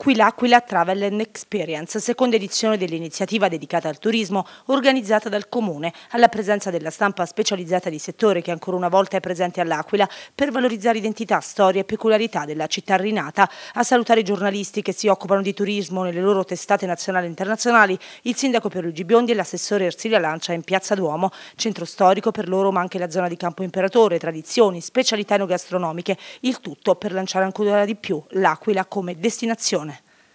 Qui l'Aquila Travel and Experience, seconda edizione dell'iniziativa dedicata al turismo organizzata dal Comune, alla presenza della stampa specializzata di settore che ancora una volta è presente all'Aquila per valorizzare identità, storia e peculiarità della città rinata. A salutare i giornalisti che si occupano di turismo nelle loro testate nazionali e internazionali, il sindaco Pierluigi Biondi e l'assessore Ersilia Lancia in Piazza Duomo, centro storico per loro ma anche la zona di Campo Imperatore, tradizioni, specialità enogastronomiche, il tutto per lanciare ancora di più l'Aquila come destinazione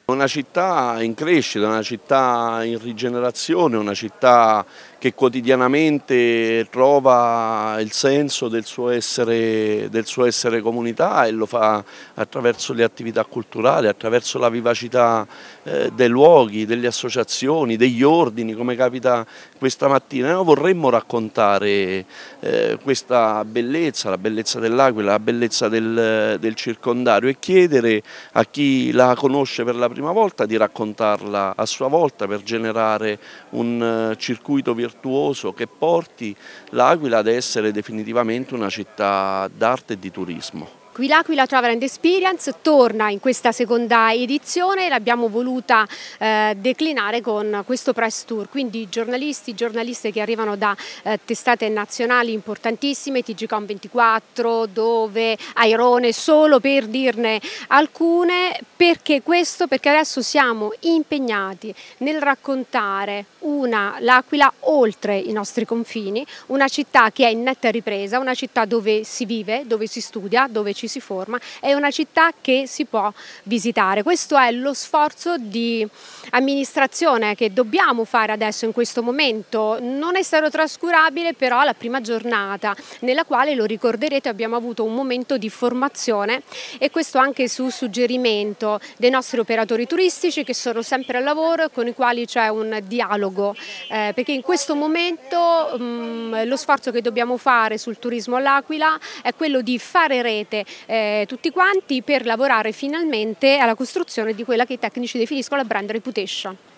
una città in crescita, una città in rigenerazione, una città che quotidianamente trova il senso del suo, essere, del suo essere, comunità e lo fa attraverso le attività culturali, attraverso la vivacità eh, dei luoghi, delle associazioni, degli ordini, come capita questa mattina. Noi vorremmo raccontare eh, questa bellezza, la bellezza dell'Aquila, la bellezza del, del circondario e chiedere a chi la conosce per la prima prima volta, di raccontarla a sua volta per generare un eh, circuito virtuoso che porti l'Aquila ad essere definitivamente una città d'arte e di turismo. Qui l'Aquila Travel and Experience torna in questa seconda edizione, l'abbiamo voluta eh, declinare con questo press tour, quindi giornalisti, giornaliste che arrivano da eh, testate nazionali importantissime, TGCOM 24, dove Airone, solo per dirne alcune, perché questo? Perché adesso siamo impegnati nel raccontare una l'Aquila oltre i nostri confini, una città che è in netta ripresa, una città dove si vive, dove si studia, dove ci ci si forma, è una città che si può visitare. Questo è lo sforzo di amministrazione che dobbiamo fare adesso in questo momento. Non è stato trascurabile però la prima giornata nella quale, lo ricorderete, abbiamo avuto un momento di formazione e questo anche su suggerimento dei nostri operatori turistici che sono sempre al lavoro e con i quali c'è un dialogo eh, perché in questo momento mh, mm, lo sforzo che dobbiamo fare sul turismo all'Aquila è quello di fare rete eh, tutti quanti per lavorare finalmente alla costruzione di quella che i tecnici definiscono la brand reputation.